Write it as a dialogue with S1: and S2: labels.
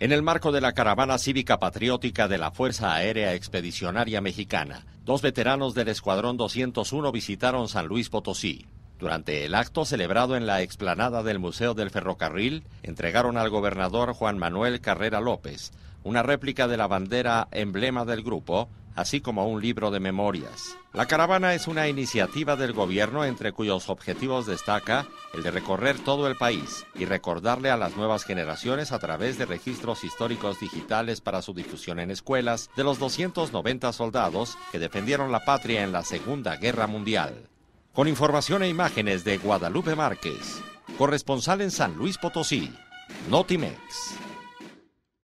S1: en el marco de la caravana cívica patriótica de la Fuerza Aérea Expedicionaria Mexicana, dos veteranos del Escuadrón 201 visitaron San Luis Potosí. Durante el acto celebrado en la explanada del Museo del Ferrocarril, entregaron al gobernador Juan Manuel Carrera López una réplica de la bandera emblema del grupo así como un libro de memorias. La caravana es una iniciativa del gobierno entre cuyos objetivos destaca el de recorrer todo el país y recordarle a las nuevas generaciones a través de registros históricos digitales para su difusión en escuelas de los 290 soldados que defendieron la patria en la Segunda Guerra Mundial. Con información e imágenes de Guadalupe Márquez, corresponsal en San Luis Potosí, Notimex.